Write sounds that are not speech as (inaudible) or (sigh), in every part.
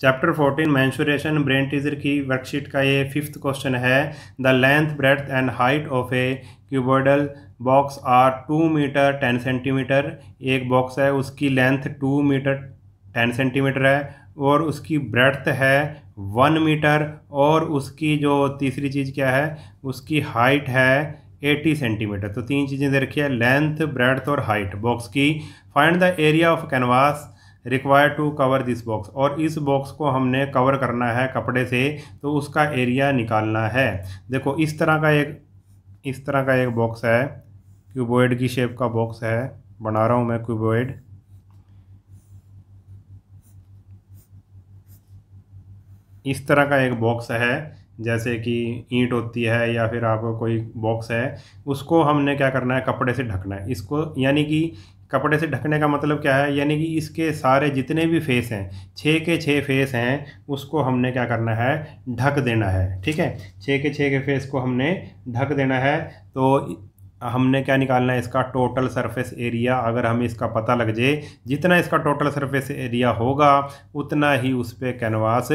chapter 14 mensuration brain teaser की worksheet का ये फिफ्थ क्वेश्चन है the length breadth and height of a cuboidal box are two metre ten centimetre एक box है उसकी length two metre ten centimetre है और उसकी ब्रेथ है वन मीटर और उसकी जो तीसरी चीज़ क्या है उसकी हाइट है एटी सेंटीमीटर तो तीन चीज़ें दे रखी है लेंथ ब्रेथ और हाइट बॉक्स की find the area of canvas require to cover this box और इस बॉक्स को हमने कवर करना है कपड़े से तो उसका एरिया निकालना है देखो इस तरह का एक इस तरह का एक बॉक्स है क्यूबोइड की शेप का बॉक्स है बना रहा हूँ मैं क्यूबोइड इस तरह का एक बॉक्स है जैसे कि ईंट होती है या फिर आप कोई बॉक्स है उसको हमने क्या करना है कपड़े से ढकना है इसको यानी कि कपड़े से ढकने का मतलब क्या है यानी कि इसके सारे जितने भी फेस हैं छः के छः फेस हैं उसको हमने क्या करना है ढक देना है ठीक है छः के छः के फेस को हमने ढक देना है तो हमने क्या निकालना है इसका टोटल सरफेस एरिया अगर हमें इसका पता लग जाए जितना इसका टोटल सरफेस एरिया होगा उतना ही उस पर कैनवास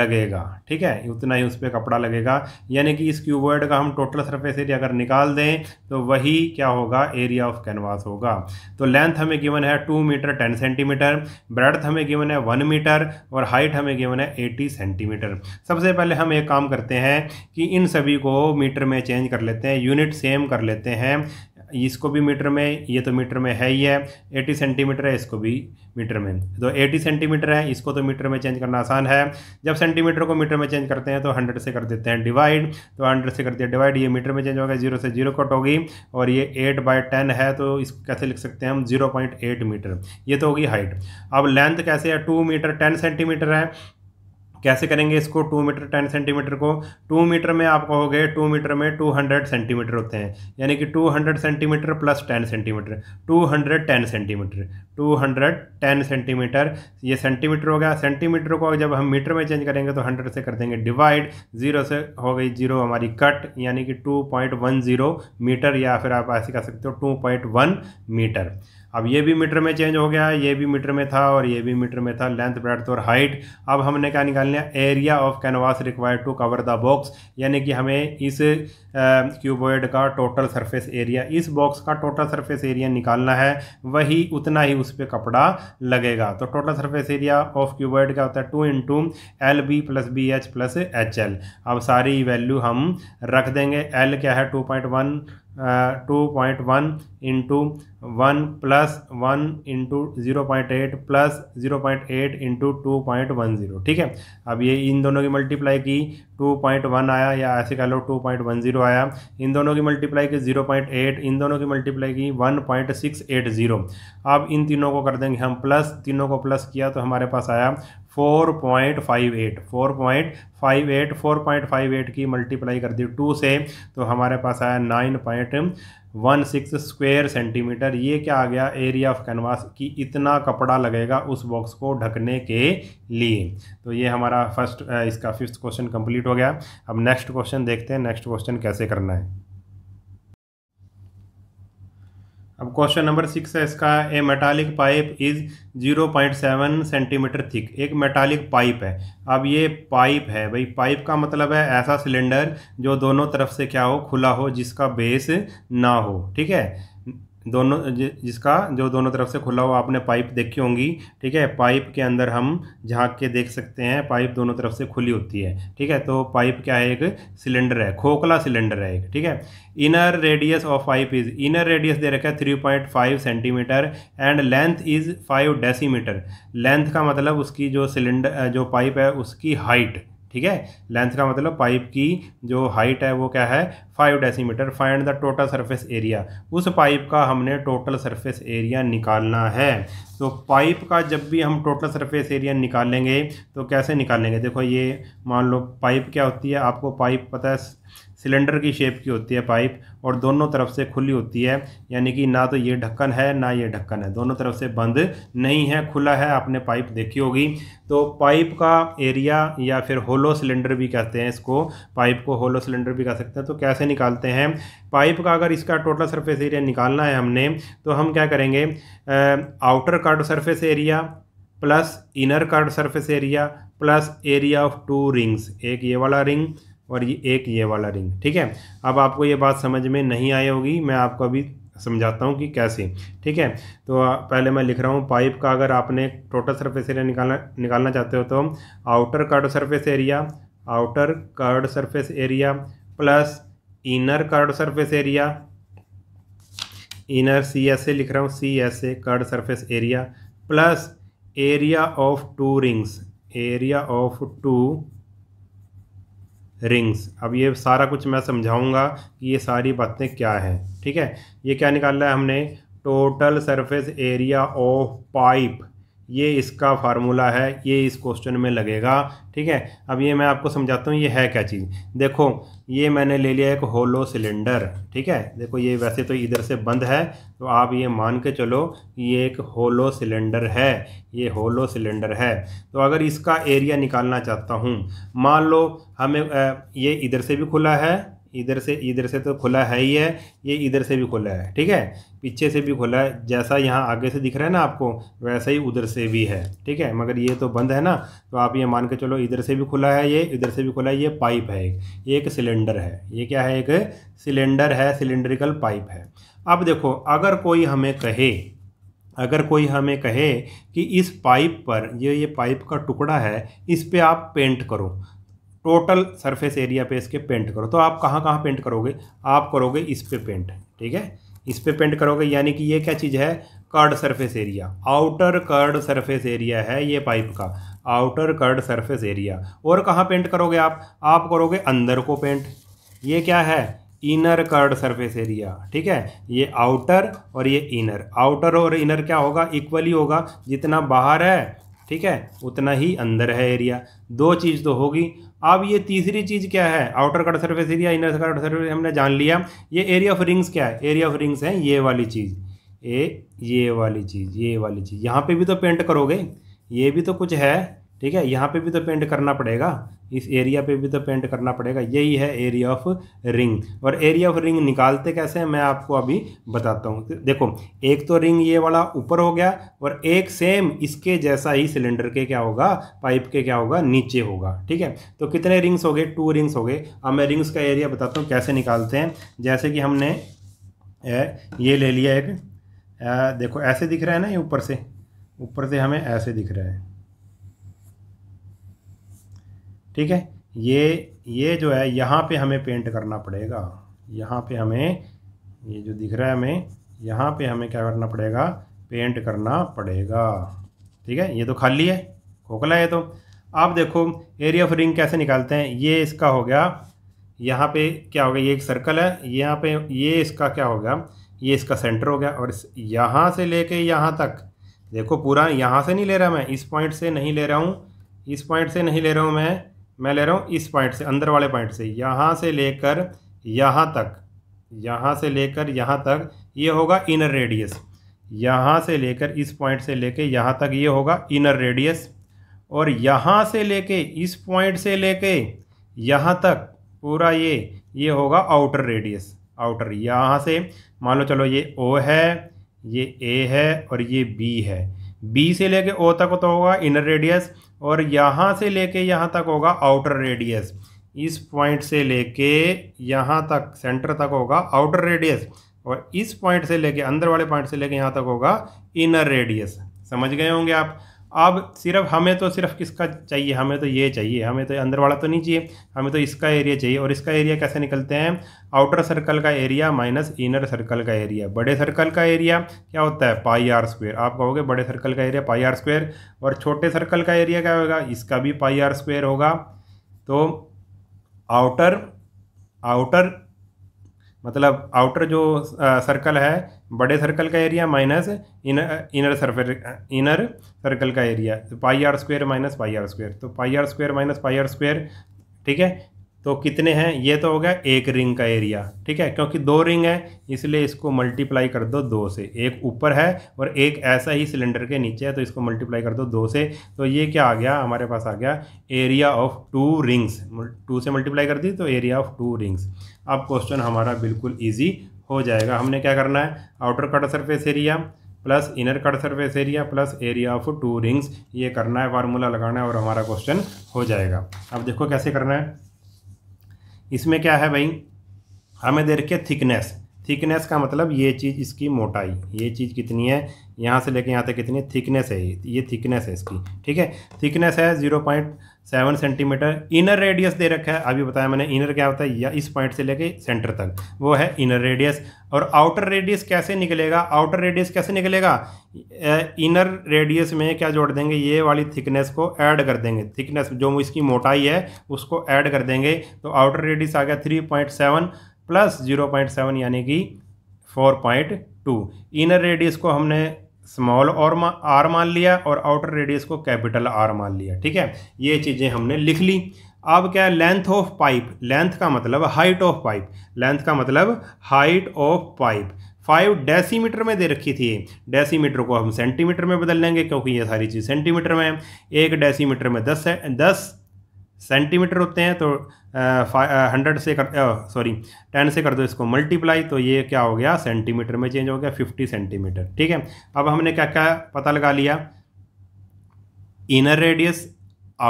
लगेगा ठीक है उतना ही उस पर कपड़ा लगेगा यानी कि इस क्यूबर्ड का हम टोटल सरफेस एरिया अगर निकाल दें तो वही क्या होगा एरिया ऑफ कैनवास होगा तो लेंथ हमें गिवन है two metre ten centimetre breadth हमें गिवन है वन मीटर और हाइट हमें गिवन है एटी सेंटीमीटर सबसे पहले हम एक काम करते हैं कि इन सभी को मीटर में चेंज कर लेते हैं यूनिट सेम कर लेते हैं है इसको भी मीटर में ये तो मीटर में है ही है 80 सेंटीमीटर है इसको भी मीटर में तो 80 सेंटीमीटर है इसको तो मीटर में चेंज करना आसान है जब सेंटीमीटर को मीटर में चेंज करते हैं तो 100 से कर देते हैं डिवाइड तो 100 से कर दिया डिवाइड ये मीटर में चेंज होगा जीरो से जीरो कट होगी और ये एट बाई टेन है तो इसको कैसे लिख सकते हैं हम जीरो मीटर ये तो होगी हाइट अब लेंथ कैसे है टू मीटर टेन सेंटीमीटर है कैसे करेंगे इसको टू मीटर टेन सेंटीमीटर को टू मीटर में आप कहोगे टू मीटर में टू हंड्रेड सेंटीमीटर होते हैं यानी कि two hundred centimetre plus ten centimetre two hundred ten centimetre two hundred ten centimetre ये सेंटीमीटर हो गया सेंटीमीटर को जब हम मीटर में चेंज करेंगे तो हंड्रेड से कर देंगे डिवाइड जीरो से हो गई जीरो हमारी कट यानी कि two point one zero metre या फिर आप ऐसे कह सकते हो टू पॉइंट वन मीटर अब ये भी मीटर में चेंज हो गया ये भी मीटर में था और ये भी मीटर में था लेंथ ब्रेथ और हाइट अब हमने क्या निकाली area of canvas required to cover the box यानी कि हमें इस क्यूबॉइड का टोटल सरफेस एरिया इस बॉक्स का टोटल सरफेस एरिया निकालना है वही उतना ही उस पर कपड़ा लगेगा तो total surface area of cuboid क्या होता है two into L B plus B H plus H L अब सारी वैल्यू हम रख देंगे एल क्या है two point one two point one into one plus one into zero point eight plus zero point eight into two point one zero ठीक है अब ये इन दोनों की मल्टीप्लाई की टू पॉइंट वन आया या ऐसे कह लो टू पॉइंट वन ज़ीरो आया इन दोनों की मल्टीप्लाई की ज़ीरो पॉइंट एट इन दोनों की मल्टीप्लाई की one point six eight zero अब इन तीनों को कर देंगे हम प्लस तीनों को प्लस किया तो हमारे पास आया four point five eight four point five eight four point five eight की मल्टीप्लाई कर दी टू से तो हमारे पास आया nine point one six square centimetre ये क्या आ गया एरिया ऑफ कैनवास कि इतना कपड़ा लगेगा उस बॉक्स को ढकने के लिए तो ये हमारा फर्स्ट इसका फिफ्थ क्वेश्चन कंप्लीट हो गया अब नेक्स्ट क्वेश्चन देखते हैं नेक्स्ट क्वेश्चन कैसे करना है अब क्वेश्चन नंबर सिक्स है इसका a metallic pipe is zero point seven centimetre thick एक मेटालिक पाइप है अब ये पाइप है भाई पाइप का मतलब है ऐसा सिलेंडर जो दोनों तरफ से क्या हो खुला हो जिसका बेस ना हो ठीक है दोनों जिसका जो दोनों तरफ से खुला हुआ आपने पाइप देखी होंगी ठीक है पाइप के अंदर हम झांक के देख सकते हैं पाइप दोनों तरफ से खुली होती है ठीक है तो पाइप क्या है एक सिलेंडर है खोखला सिलेंडर है एक ठीक है inner radius of pipe is inner radius दे रखा है three point five centimetre and length is five decimetre length का मतलब उसकी जो सिलेंडर जो पाइप है उसकी हाइट ठीक है लेंथ का मतलब पाइप की जो हाइट है वो क्या है five decimetre find the total surface area उस पाइप का हमने टोटल सरफेस एरिया निकालना है तो पाइप का जब भी हम टोटल सरफेस एरिया निकालेंगे तो कैसे निकालेंगे देखो ये मान लो पाइप क्या होती है आपको पाइप पता है सिलेंडर की शेप की होती है पाइप और दोनों तरफ से खुली होती है यानी कि ना तो ये ढक्कन है ना ये ढक्कन है दोनों तरफ से बंद नहीं है खुला है आपने पाइप देखी होगी तो पाइप का एरिया या फिर होलो सिलेंडर भी कहते हैं इसको पाइप को होलो सिलेंडर भी कह सकते हैं तो कैसे निकालते हैं पाइप का अगर इसका टोटल सर्फेस एरिया निकालना है हमने तो हम क्या करेंगे outer curved surface area plus inner curved surface area plus area of two rings एक ये वाला रिंग और ये एक ये वाला रिंग ठीक है अब आपको ये बात समझ में नहीं आई होगी मैं आपको अभी समझाता हूँ कि कैसे ठीक है तो पहले मैं लिख रहा हूँ पाइप का अगर आपने टोटल सरफेस एरिया निकालना निकालना चाहते हो तो outer curved surface area outer curved surface area plus inner curved surface area inner C S A लिख रहा हूँ C S A curved surface area plus area of two rings area of two rings अब ये सारा कुछ मैं समझाऊंगा कि ये सारी बातें क्या हैं ठीक है ये क्या निकालना है हमने total surface area of pipe ये इसका फार्मूला है ये इस क्वेश्चन में लगेगा ठीक है अब ये मैं आपको समझाता हूँ ये है क्या चीज़ देखो ये मैंने ले लिया एक होलो सिलेंडर ठीक है देखो ये वैसे तो इधर से बंद है तो आप ये मान के चलो ये एक होलो सिलेंडर है ये होलो सिलेंडर है तो अगर इसका एरिया निकालना चाहता हूँ मान लो हमें ये इधर से भी खुला है इधर से इधर से तो खुला है ही है ये इधर से भी खुला है ठीक है पीछे से भी खुला है जैसा यहाँ आगे से दिख रहा है ना आपको वैसा ही उधर से भी है ठीक है मगर ये तो बंद है ना तो आप ये मान के चलो इधर से भी खुला है ये इधर से भी खुला है ये पाइप है एक ये एक सिलेंडर है ये क्या है एक सिलेंडर है सिलेंड्रिकल पाइप है अब देखो अगर कोई हमें कहे अगर कोई हमें कहे कि इस पाइप पर ये ये पाइप का टुकड़ा है इस पर आप पेंट करो टोटल सरफेस एरिया पे इसके पेंट करो तो आप कहाँ कहाँ पेंट करोगे आप करोगे इस पे पेंट ठीक है इस पे पेंट करोगे यानी कि ये क्या चीज़ है curved surface area outer curved surface area है ये पाइप का आउटर कर्ड सरफेस एरिया और कहाँ पेंट करोगे आप आप करोगे अंदर को पेंट ये क्या है इनर कर्ड सरफेस एरिया ठीक है ये आउटर और ये इनर आउटर और इनर क्या होगा इक्वली होगा जितना बाहर है ठीक है उतना ही अंदर है एरिया दो चीज़ तो होगी अब ये तीसरी चीज़ क्या है outer curved surface area inner curved surface हमने जान लिया ये एरिया ऑफ रिंग्स क्या है एरिया ऑफ रिंग्स है ये वाली चीज़ ए ये वाली चीज़ ये वाली चीज़ यहाँ पे भी तो पेंट करोगे ये भी तो कुछ है ठीक है यहाँ पे भी तो पेंट करना पड़ेगा इस एरिया पे भी तो पेंट करना पड़ेगा यही है एरिया ऑफ रिंग और एरिया ऑफ रिंग निकालते कैसे हैं मैं आपको अभी बताता हूँ देखो एक तो रिंग ये वाला ऊपर हो गया और एक सेम इसके जैसा ही सिलेंडर के क्या होगा पाइप के क्या होगा नीचे होगा ठीक है तो कितने रिंग्स हो गए टू रिंग्स हो गए अब मैं रिंग्स का एरिया बताता हूँ कैसे निकालते हैं जैसे कि हमने ये ले लिया एक देखो ऐसे दिख रहा है ना ये ऊपर से ऊपर से हमें ऐसे दिख रहा है ठीक है ये ये जो है यहाँ पे हमें पेंट करना पड़ेगा यहाँ पे हमें ये जो दिख रहा है हमें यहाँ पे हमें क्या करना पड़ेगा पेंट करना पड़ेगा ठीक है ये तो खाली है खोखला है तो आप देखो एरिया ऑफ रिंग कैसे निकालते हैं ये इसका हो गया यहाँ पे क्या हो गया ये एक सर्कल है यहाँ पे ये इसका क्या हो गया ये इसका सेंटर हो गया और यहाँ से लेके यहाँ तक देखो पूरा यहाँ से नहीं ले रहा मैं इस पॉइंट से नहीं ले रहा हूँ इस पॉइंट से नहीं ले रहा हूँ मैं मैं ले रहा हूँ इस पॉइंट से अंदर वाले पॉइंट से यहाँ से लेकर यहाँ तक यहाँ से लेकर यहाँ तक ये होगा इनर रेडियस यहाँ से लेकर इस पॉइंट से लेकर यहाँ तक ये होगा इनर रेडियस और यहाँ से लेके इस पॉइंट से लेके यहाँ तक पूरा ये ये होगा आउटर रेडियस आउटर यहाँ से मान लो चलो ये ओ है ये ए है और ये बी है बी से लेके ओ तक तो होगा इनर रेडियस और यहाँ से लेके यहाँ तक होगा आउटर रेडियस इस पॉइंट से लेके यहाँ तक सेंटर तक होगा आउटर रेडियस और इस पॉइंट से लेके अंदर वाले पॉइंट से लेके यहाँ तक होगा इनर रेडियस समझ गए होंगे आप अब सिर्फ हमें तो सिर्फ किसका चाहिए हमें तो ये चाहिए हमें तो अंदर वाला तो नहीं चाहिए हमें तो इसका एरिया चाहिए और इसका एरिया कैसे निकलते हैं आउटर सर्कल का एरिया माइनस इनर सर्कल का एरिया बड़े सर्कल का एरिया क्या होता है पाई आर स्क्वेयर आप कहोगे बड़े सर्कल का एरिया पाई आर स्क्वेयर और छोटे सर्कल का एरिया क्या होगा इसका भी पाई आर स्क्वेयर होगा तो आउटर आउटर मतलब आउटर जो सर्कल है बड़े सर्कल का area minus inner inner surface inner circle का area pi R square minus pi R square तो pi R square minus pi R square ठीक है तो कितने हैं ये तो हो गया एक रिंग का एरिया ठीक है क्योंकि दो रिंग है इसलिए इसको मल्टीप्लाई कर दो दो से एक ऊपर है और एक ऐसा ही सिलेंडर के नीचे है तो इसको मल्टीप्लाई कर दो दो से तो ये क्या आ गया हमारे पास आ गया area of two rings two से मल्टीप्लाई कर दी तो एरिया ऑफ टू रिंग्स अब क्वेश्चन हमारा बिल्कुल ईजी हो जाएगा हमने क्या करना है outer curved surface area plus inner curved surface area plus area of two rings ये करना है फार्मूला लगाना है और हमारा क्वेश्चन हो जाएगा अब देखो कैसे करना है इसमें क्या है भाई हमें दे रखी है थिकनेस थिकनेस का मतलब ये चीज़ इसकी मोटाई ये चीज़ कितनी है यहाँ से लेके यहाँ तक कितनी थिकनेस है ये थिकनेस है इसकी ठीक है थिकनेस है zero point seven centimetre inner radius दे रखा है अभी बताया मैंने इनर क्या होता है या इस पॉइंट से लेके सेंटर तक वो है इनर रेडियस और आउटर रेडियस कैसे निकलेगा आउटर रेडियस कैसे निकलेगा इनर रेडियस में क्या जोड़ देंगे ये वाली थिकनेस को ऐड कर देंगे थिकनेस जो इसकी मोटाई है उसको ऐड कर देंगे तो आउटर रेडियस आ गया three point seven plus zero point seven यानी कि four point two inner radius को हमने स्मॉल और आर मान लिया और आउटर रेडियस को कैपिटल आर मान लिया ठीक है ये चीज़ें हमने लिख ली अब क्या है लेंथ ऑफ पाइप लेंथ का मतलब हाइट ऑफ पाइप लेंथ का मतलब height of pipe five decimetre में दे रखी थी डेसीमीटर को हम सेंटीमीटर में बदल लेंगे क्योंकि ये सारी चीज़ सेंटीमीटर में है एक डेसीमीटर में दस है दस सेंटीमीटर होते हैं तो हंड्रेड से कर सॉरी टेन से कर दो इसको मल्टीप्लाई तो ये क्या हो गया सेंटीमीटर में चेंज हो गया फिफ्टी सेंटीमीटर ठीक है अब हमने क्या क्या पता लगा लिया इनर रेडियस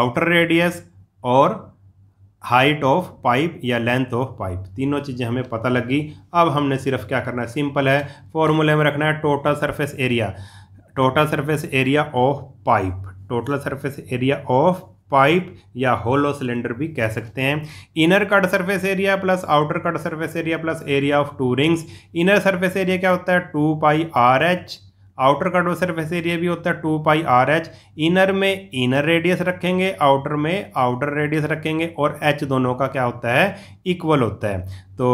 आउटर रेडियस और हाइट ऑफ पाइप या लेंथ ऑफ पाइप तीनों चीज़ें हमें पता लगी अब हमने सिर्फ क्या करना है सिंपल है फॉर्मूले में रखना है total surface area total surface area of pipe total surface area of pipe या होलो सिलेंडर भी कह सकते हैं inner curved surface area plus outer curved surface area plus area of two rings inner surface area क्या होता है two pi R H outer curved surface area भी होता है two pi R H inner में इनर रेडियस रखेंगे outer में outer radius रखेंगे और एच दोनों का क्या होता है इक्वल होता है तो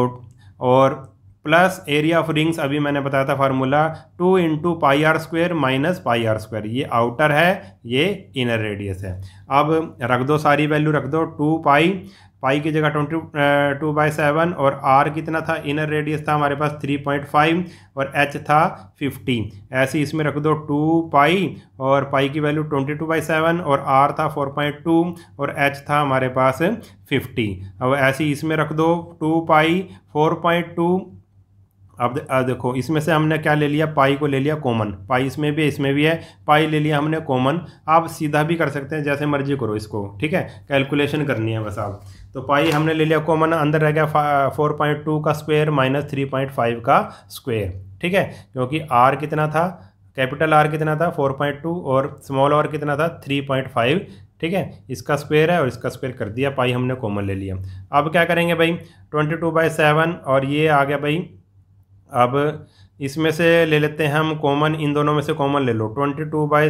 और प्लस एरिया ऑफ रिंग्स अभी मैंने बताया था formula two into pi R square minus pi R square ये आउटर है ये इनर रेडियस है अब रख दो सारी वैल्यू रख दो टू पाई पाई की जगह ट्वेंटी टू बाई सेवन और आर कितना था इनर रेडियस था हमारे पास थ्री पॉइंट फाइव और एच था फिफ्टी ऐसे इसमें रख दो टू पाई और पाई की value twenty two by seven और आर था फोर पॉइंट टू और एच था हमारे पास फिफ्टी अब ऐसे इसमें रख दो two pi four point two अब देखो इसमें से हमने क्या ले लिया पाई को ले लिया कॉमन पाई इसमें भी है इसमें भी है पाई ले लिया हमने कॉमन आप सीधा भी कर सकते हैं जैसे मर्जी करो इसको ठीक है कैलकुलेशन करनी है बस आप तो पाई हमने ले लिया कॉमन अंदर रह गया फोर पॉइंट टू का square minus three point five का स्क्वायर ठीक है क्योंकि आर कितना था कैपिटल आर कितना था फोर पॉइंट टू और स्मॉल आर कितना था थ्री पॉइंट फाइव ठीक है इसका स्क्वेयर है और इसका स्क्वेयर कर दिया पाई हमने कॉमन ले लिया अब क्या करेंगे भाई ट्वेंटी टू बाई सेवन और ये आ गया भाई अब इसमें से ले लेते हैं हम कॉमन इन दोनों में से कॉमन ले लो twenty two by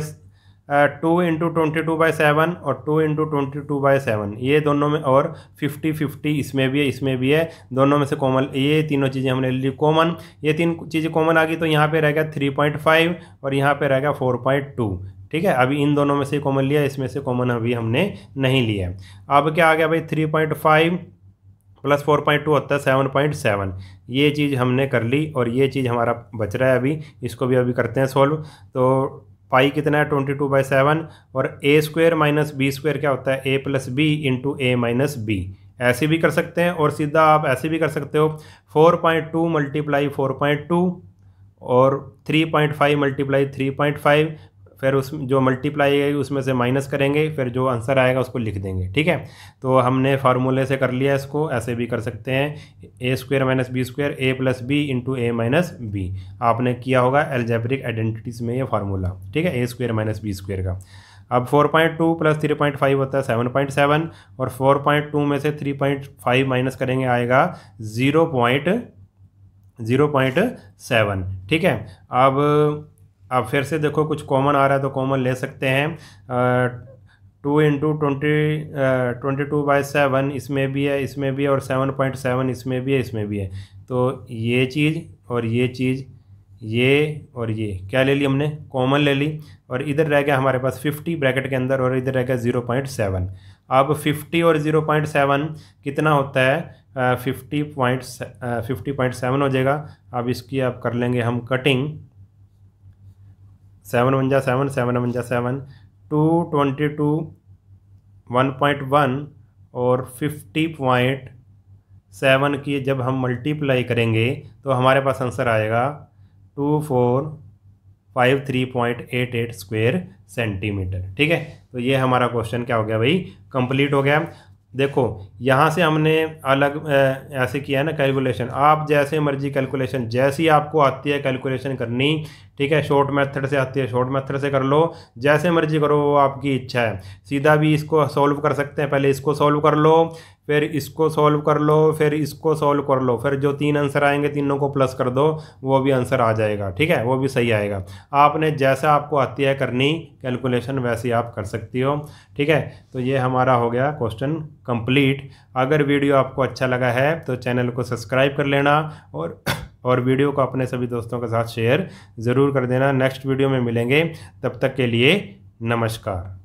two into twenty two by seven और two into twenty two by seven ये दोनों में और फिफ्टी फिफ्टी इसमें भी है इसमें भी है दोनों में से कॉमन ये तीनों चीज़ें हमने ले ली कॉमन ये तीन चीज़ें कॉमन आ गई तो यहाँ पे गया थ्री पॉइंट फाइव और यहाँ पे गया फोर पॉइंट टू ठीक है अभी इन दोनों में से कॉमन लिया इसमें से कॉमन अभी हमने नहीं लिया अब क्या आ गया भाई three point five plus four point two होता है सेवन पॉइंट सेवन ये चीज़ हमने कर ली और ये चीज़ हमारा बच रहा है अभी इसको भी अभी करते हैं सॉल्व तो पाई कितना है ट्वेंटी टू बाई सेवन और A square minus B square क्या होता है A plus B into A minus B ऐसे भी कर सकते हैं और सीधा आप ऐसे भी कर सकते हो four point two multiply four point two और three point five multiply three point five फिर उस जो मल्टीप्लाई है उसमें से माइनस करेंगे फिर जो आंसर आएगा उसको लिख देंगे ठीक है तो हमने फार्मूले से कर लिया इसको ऐसे भी कर सकते हैं A square minus B square A plus B into A minus B आपने किया होगा एल्जेब्रिक आइडेंटिटीज़ में ये फार्मूला ठीक है A square minus B square का अब 4.2 point two plus three point five होता है 7.7 और 4.2 में से 3.5 माइनस करेंगे आएगा ज़ीरो सेवन ठीक है अब अब फिर से देखो कुछ कॉमन आ रहा है तो कॉमन ले सकते हैं two into twenty twenty two by seven इसमें भी है इसमें भी है और सेवन पॉइंट सेवन इसमें भी है इसमें भी है तो ये चीज़ और ये चीज़ ये और ये क्या ले ली हमने कॉमन ले ली और इधर रह गया हमारे पास फिफ्टी ब्रैकेट के अंदर और इधर रह गया ज़ीरो पॉइंट सेवन अब फिफ्टी और ज़ीरो पॉइंट सेवन कितना होता है fifty point fifty point seven हो जाएगा अब इसकी आप कर लेंगे हम कटिंग सेवन वन जा सेवन सेवन वन जा seven two twenty two one point one और फिफ्टी पॉइंट सेवन की जब हम मल्टीप्लाई करेंगे तो हमारे पास आंसर आएगा two four five three point eight eight square centimetre ठीक है तो ये हमारा क्वेश्चन क्या हो गया भाई कंप्लीट हो गया देखो यहाँ से हमने अलग ऐसे किया है ना कैलकुलेशन आप जैसे मर्जी कैलकुलेशन जैसी आपको आती है कैलकुलेशन करनी ठीक है शॉर्ट मेथड से आती है शॉर्ट मेथड से कर लो जैसे मर्जी करो वो आपकी इच्छा है सीधा भी इसको सॉल्व कर सकते हैं पहले इसको सॉल्व कर लो फिर इसको सॉल्व कर लो फिर इसको सॉल्व कर लो फिर जो तीन आंसर आएंगे तीनों को प्लस कर दो वो भी आंसर आ जाएगा ठीक है वो भी सही आएगा आपने जैसा आपको आती है करनी कैलकुलेशन वैसी आप कर सकती हो ठीक है तो ये हमारा हो गया क्वेश्चन कंप्लीट अगर वीडियो आपको अच्छा लगा है तो चैनल को सब्सक्राइब कर लेना और (coughs) और वीडियो को अपने सभी दोस्तों के साथ शेयर ज़रूर कर देना नेक्स्ट वीडियो में मिलेंगे तब तक के लिए नमस्कार